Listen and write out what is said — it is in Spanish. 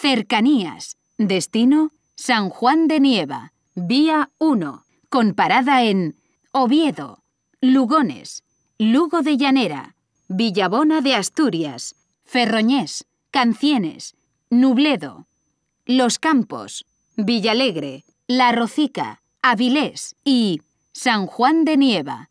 Cercanías. Destino, San Juan de Nieva. Vía 1. Con parada en Oviedo, Lugones, Lugo de Llanera, Villabona de Asturias, Ferroñés, Cancienes, Nubledo, Los Campos, Villalegre, La Rocica, Avilés y San Juan de Nieva.